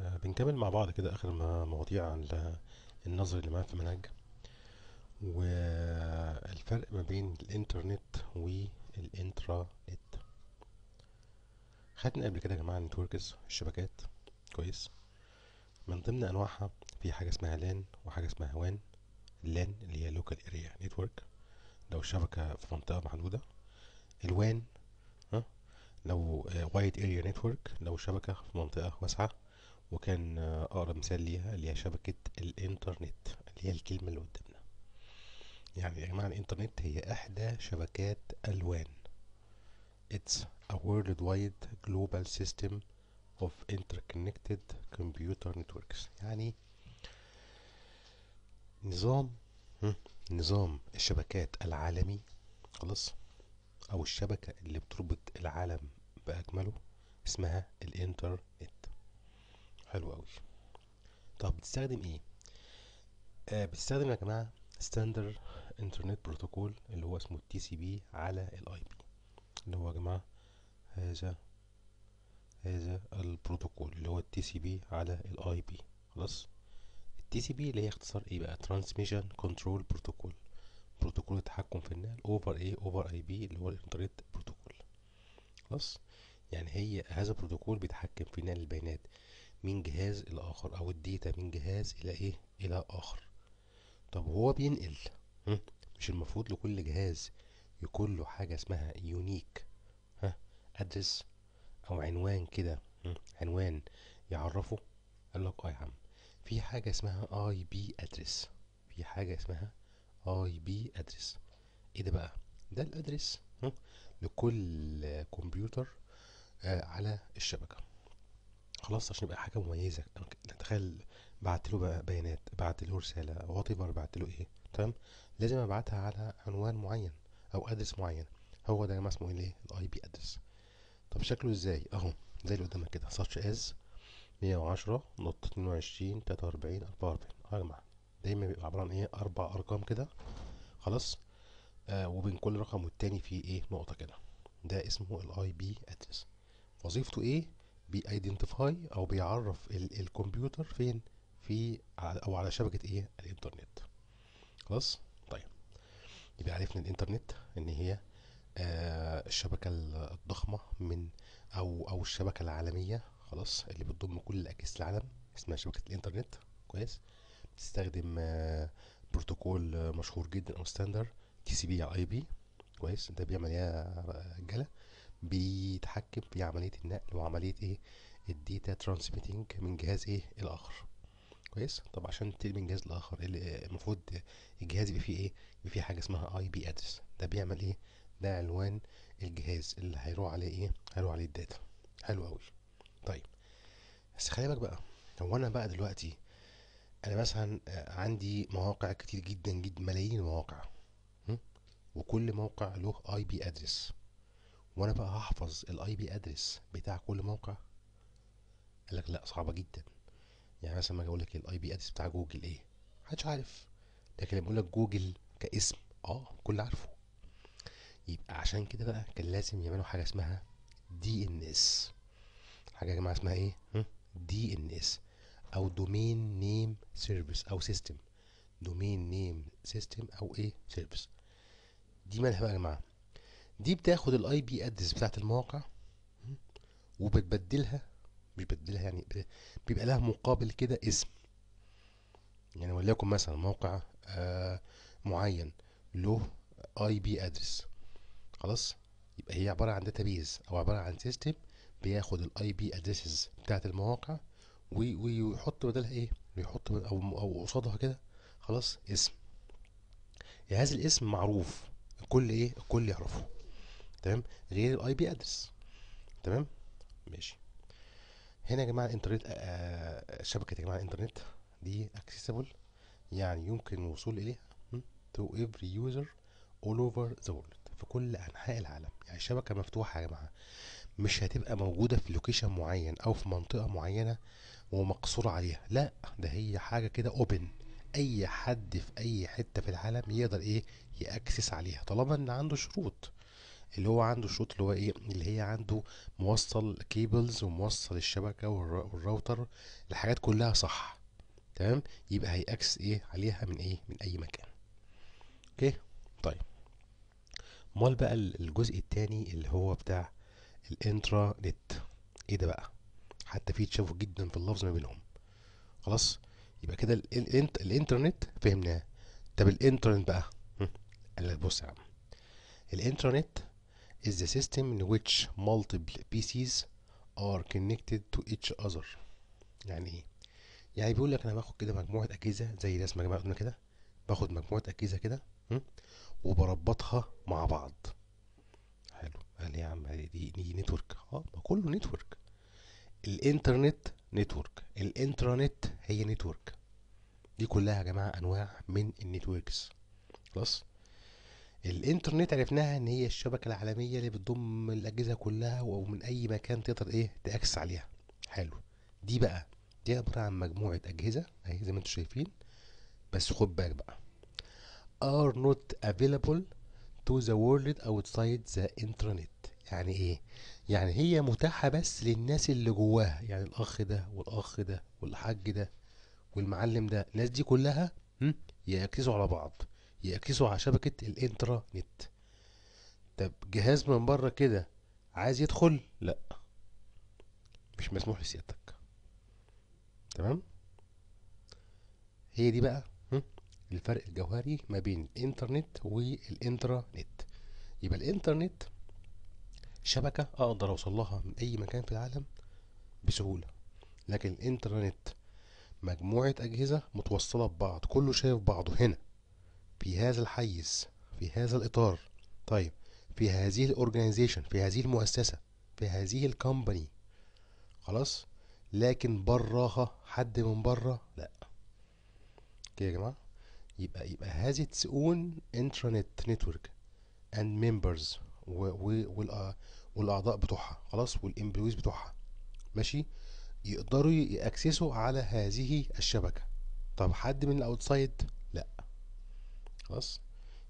آه، بنكمل مع بعض كده آخر مواضيع عن النظر اللي معاه في المنهج والفرق ما بين الإنترنت والإنترانت خدنا قبل كده يا جماعة النتوركس الشبكات كويس من ضمن أنواعها في حاجة اسمها لان وحاجة اسمها وان اللان اللي هي لوكال اريا نتورك لو الشبكة في منطقة محدودة الوان ها لو وايد اريا نتورك لو الشبكة في منطقة واسعة وكان أقرب مثال ليها اللي هي شبكة الإنترنت اللي هي الكلمة اللي قدامنا يعني يا جماعة الإنترنت هي إحدى شبكات ألوان It's a worldwide global system of interconnected computer networks يعني نظام نظام الشبكات العالمي خلاص أو الشبكة اللي بتربط العالم بأكمله اسمها الإنترنت حلو قوي طب بتستخدم ايه آه بتستخدم يا جماعه ستاندر انترنت بروتوكول اللي هو اسمه التي سي بي على الاي بي اللي هو يا جماعه هذا هذا البروتوكول اللي هو التي سي بي على الاي بي خلاص التي سي بي اللي هي اختصار ايه بقى ترانسميشن كنترول بروتوكول بروتوكول التحكم في النقل اوفر ايه اوفر اي بي اللي هو الانترنت بروتوكول خلاص يعني هي هذا البروتوكول بيتحكم في نقل البيانات من جهاز إلى آخر أو الديتا من جهاز إلى إيه إلى آخر طب هو بينقل مش المفروض لكل جهاز يكون له حاجة اسمها يونيك ها أدرس أو عنوان كده عنوان يعرفه قال لك اه يا عم في حاجة اسمها اي بي ادرس في حاجة اسمها اي بي ادرس ايه ده بقى ده الادرس لكل كمبيوتر آه، على الشبكة خلاص عشان يبقى حاجه مميزه تخيل بعت له بيانات بعت له رساله وات ايفر بعت له ايه تمام لازم ابعتها على عنوان معين او ادرس معين هو ده يا جماعه اسمه ايه الاي بي ادرس طب شكله ازاي اهو زي اللي قدامك كده سيرش از مية وعشرة نقطة اتنين وعشرين تلاتة وأربعين أربعة وأربعين اه يا جماعة دايما بيبقى عبارة عن ايه أربع أرقام كده خلاص آه وبين كل رقم والتاني فيه ايه نقطة كده ده اسمه الاي بي ادرس وظيفته ايه بيأيدنتيفاي او بيعرف ال الكمبيوتر فين في او على شبكه ايه الانترنت خلاص طيب يبقى عرفنا الانترنت ان هي آه الشبكه الضخمه من او او الشبكه العالميه خلاص اللي بتضم كل اكياس العالم اسمها شبكه الانترنت كويس بتستخدم آه بروتوكول مشهور جدا او ستاندر تي سي بي اي بي كويس ده بيعمل ايه جلا بيتحكم في عملية النقل وعملية ايه الديتا ترانسميتنج من جهاز ايه الاخر كويس طب عشان تنقل من جهاز لاخر المفروض الجهاز يبقى فيه ايه يبقى فيه حاجة اسمها اي بي ادرس ده بيعمل ايه ده عنوان الجهاز اللي هيروح عليه ايه هيروح عليه الداتا حلو قوي طيب بس خلي بالك بقى هو انا بقى دلوقتي انا مثلا آه، عندي مواقع كتير جدا جدا ملايين المواقع وكل موقع له اي بي ادرس وانا بقى هحفظ الاي بي ادرس بتاع كل موقع قال لك لا صعبه جدا يعني مثلا ما اجي اقول لك الاي بي ادرس بتاع جوجل ايه محدش عارف لكن لما اقول لك جوجل كاسم اه كل عارفه يبقى عشان كده بقى كان لازم يعملوا حاجه اسمها دي ان اس حاجه يا جماعه اسمها ايه دي ان اس او دومين نيم سيرفيس او سيستم دومين نيم سيستم او ايه سيرفيس دي مالها بقى يا جماعه دي بتاخد الاي بي ادرس بتاعه الموقع وبتبدلها مش بتبدلها يعني بيبقى لها مقابل كده اسم يعني وليكن مثلا موقع آه معين له اي بي ادرس خلاص يبقى هي عباره عن داتابيز او عباره عن سيستم بياخد الاي بي ادريسز بتاعه المواقع ويحط بدلها ايه بيحط او او قصادها كده خلاص اسم يعني هذا الاسم معروف الكل ايه الكل يعرفه تمام غير الاي بي ادرس تمام ماشي هنا يا جماعه الانترنت آه، آه، شبكه يا جماعه الانترنت دي اكسسبل يعني يمكن الوصول اليها to every user all over the world في كل انحاء العالم يعني شبكه مفتوحه يا جماعه مش هتبقى موجوده في لوكيشن معين او في منطقه معينه ومقصوره عليها لا ده هي حاجه كده اوبن اي حد في اي حته في العالم يقدر ايه ياكسس عليها طالما ان عنده شروط اللي هو عنده الشوط اللي هو ايه اللي هي عنده موصل كيبلز وموصل الشبكه والراوتر الحاجات كلها صح تمام يبقى هيأكس ايه عليها من ايه من اي مكان اوكي طيب امال بقى الجزء التاني اللي هو بتاع الانترا نت ايه ده بقى حتى في تشابه جدا في اللفظ ما بينهم خلاص يبقى كده الانت الانترنت فهمناه طب الانترنت بقى قال لك بص يا عم الانترنت is the system in which multiple PCs are connected to each other يعني ايه يعني بيقول لك انا باخد كده مجموعه اجهزه زي رسمة يا جماعه قلنا كده باخد مجموعه اجهزه كده وبربطها مع بعض حلو قال يا عم دي دي نتورك اه ما كله نتورك الانترنت نتورك الانترنت هي نتورك دي كلها يا جماعه انواع من النتوركس خلاص الانترنت عرفناها ان هي الشبكه العالميه اللي بتضم الاجهزه كلها ومن اي مكان تقدر ايه تاكسس عليها حلو دي بقى دي عباره عن مجموعه اجهزه اهي زي ما انتم شايفين بس خد بالك بقى are not available to the world outside the internet يعني ايه يعني هي متاحه بس للناس اللي جواها يعني الاخ ده والاخ ده والحاج ده والمعلم ده الناس دي كلها يركزوا على بعض يقيسوا على شبكة الانترا نت طب جهاز من بره كده عايز يدخل لا مش مسموح لسيادتك تمام هي دي بقى الفرق الجوهري ما بين الانترنت والانترا نت يبقى الانترنت شبكة اقدر اوصلها من اي مكان في العالم بسهولة لكن الانترنت مجموعة اجهزة متوصلة ببعض كله شايف بعضه هنا في هذا الحيز في هذا الإطار طيب في هذه الأورجانيزيشن في هذه المؤسسة في هذه الكومباني خلاص لكن براها حد من بره لا كده يا جماعة يبقى يبقى هذه its own intranet network and members و والأعضاء بتوعها خلاص والإمبلويز بتوعها ماشي يقدروا يأكسسوا على هذه الشبكة طب حد من الأوتسايد خلاص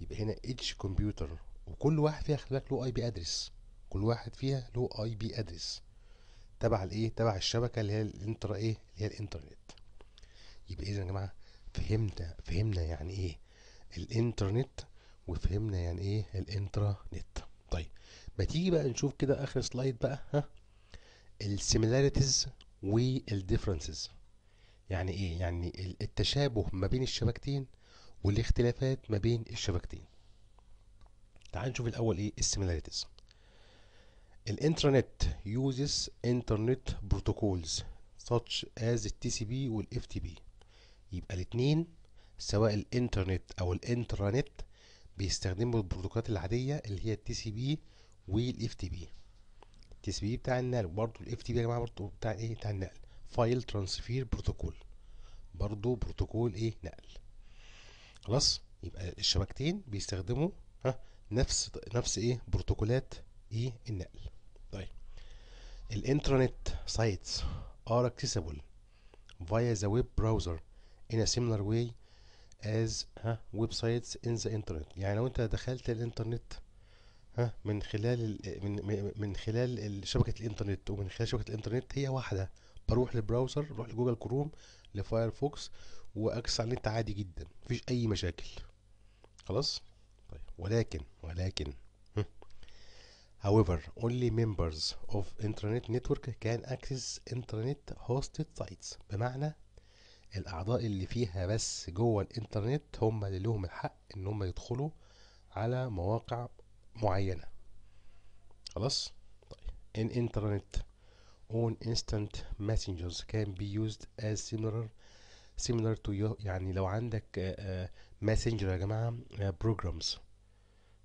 يبقى هنا اتش كمبيوتر وكل واحد فيها خلي بالك له اي بي ادرس كل واحد فيها له اي بي ادرس تبع الايه تبع الشبكه اللي هي الانتر ايه اللي هي الانترنت يبقى اذا يا جماعه فهمنا فهمنا يعني ايه الانترنت وفهمنا يعني ايه الانترنت طيب ما تيجي بقى نشوف كده اخر سلايد بقى ها السيميلاريتيز والديفرنسز يعني ايه يعني التشابه ما بين الشبكتين والاختلافات ما بين الشبكتين تعال نشوف الاول ايه السيميلاريتيز الانترنت uses internet protocols such as الTCP والFTP يبقى الاتنين سواء الانترنت او الانترنت بيستخدموا البروتوكولات العادية اللي هي التي سي بي والإف تي بي التي سي بي بتاع النقل برضه الإف تي بي يا جماعة برضه بتاع إيه بتاع النقل فايل ترانسفير بروتوكول برضه بروتوكول إيه نقل خلاص يبقى الشبكتين بيستخدموا ها نفس نفس ايه بروتوكولات ايه النقل طيب الانترنت سايتس are accessible via the web browser in a similar way as ها ويب سايتس in the internet يعني لو انت دخلت الانترنت ها من خلال من من خلال شبكه الانترنت ومن خلال شبكه الانترنت هي واحده بروح للبراوزر بروح لجوجل كروم لفايرفوكس واكس على النت عادي جدا مفيش اي مشاكل خلاص طيب ولكن ولكن However, only members of intranet network can access intranet hosted sites بمعنى الأعضاء اللي فيها بس جوه الإنترنت هم اللي لهم الحق إن هم يدخلوا على مواقع معينة خلاص؟ طيب in intranet on instant messengers can be used as similar similar to your يعني لو عندك آه، آه، messenger يا جماعة آه، programs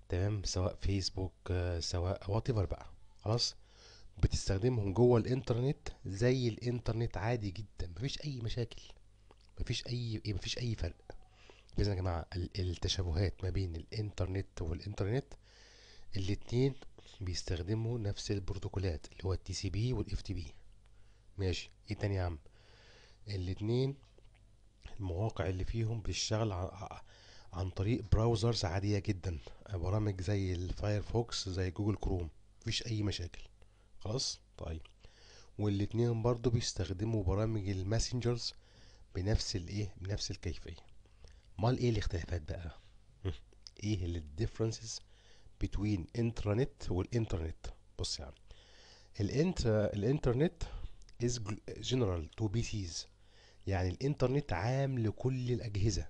تمام سواء فيسبوك سواء whatever بقى خلاص بتستخدمهم جوه الانترنت زي الانترنت عادي جدا مفيش اي مشاكل مفيش اي مفيش اي فرق اذا يا جماعة التشابهات ما بين الانترنت والانترنت الاتنين بيستخدموا نفس البروتوكولات اللي هو التي سي بي والاف تي بي ماشي ايه تاني يا عم الاتنين المواقع اللي فيهم بتشتغل عن طريق براوزرز عادية جدا برامج زي الفايرفوكس زي جوجل كروم مفيش اي مشاكل خلاص طيب والاتنين برضو بيستخدموا برامج الماسنجرز بنفس الايه بنفس الكيفية امال ايه الاختلافات بقى ايه الديفرنسز between intranet والانترنت بص يا عم الانترنت is general to PCs يعني الانترنت عام لكل الأجهزة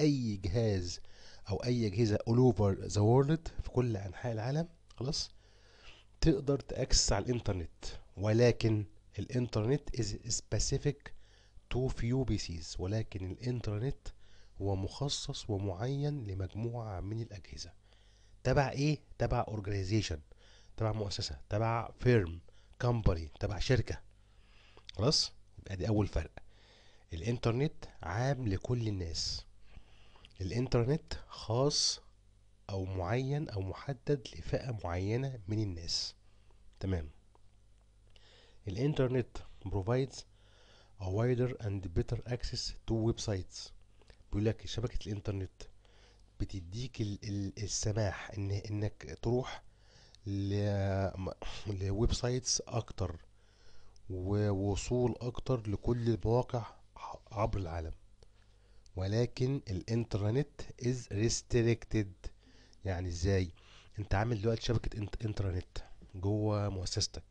أي جهاز أو أي أجهزة all over the world في كل أنحاء العالم خلاص تقدر تأكسس على الانترنت ولكن الانترنت is specific to few PCs ولكن الانترنت هو مخصص ومعين لمجموعة من الأجهزة تبع ايه تبع اورجانيزيشن تبع مؤسسه تبع فيرم كمباني تبع شركه خلاص يبقى دي اول فرق الانترنت عام لكل الناس الانترنت خاص او معين او محدد لفئه معينه من الناس تمام الانترنت provides a wider and better access to websites بيقول لك شبكه الانترنت بتديك ال ال السماح ان انك تروح ل- لويب سايتس اكتر ووصول اكتر لكل المواقع عبر العالم ولكن الانترنت از ريستريكتد يعني ازاي انت عامل دلوقتي شبكة انت انترنت جوه مؤسستك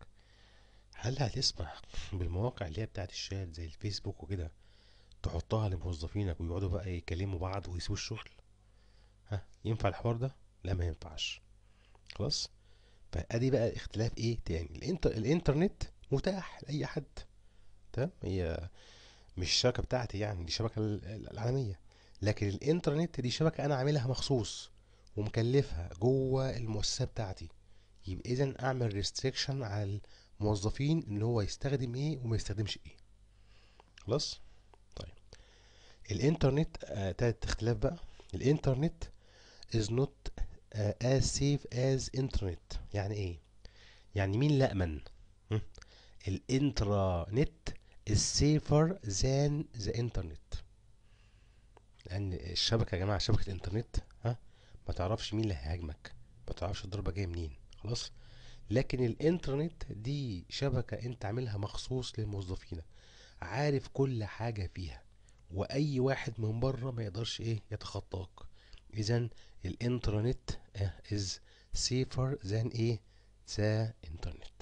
هل هتسمح بالمواقع اللي هي بتاعت الشات زي الفيسبوك وكده تحطها لموظفينك ويقعدوا بقى يكلموا بعض ويسيبوا الشغل ينفع الحوار ده لا ما ينفعش خلاص فادي بقى اختلاف ايه تاني الانتر الانترنت متاح لاي حد تمام هي مش الشبكه بتاعتي يعني دي شبكة العالميه لكن الانترنت دي شبكه انا عاملها مخصوص ومكلفها جوه المؤسسه بتاعتي يبقى اذا اعمل ريستريكشن على الموظفين ان هو يستخدم ايه وما يستخدمش ايه خلاص طيب الانترنت آه تالت اختلاف بقى الانترنت is not uh, as safe as internet يعني ايه يعني مين لا من الانترانت is safer than the internet لان الشبكه يا جماعه شبكه الانترنت ها ما تعرفش مين اللي هيهاجمك ما تعرفش الضربه جايه منين خلاص لكن الانترنت دي شبكه انت عاملها مخصوص للموظفين عارف كل حاجه فيها واي واحد من بره ما يقدرش ايه يتخطاك إذا الإنترنت از safer than إيه؟ the internet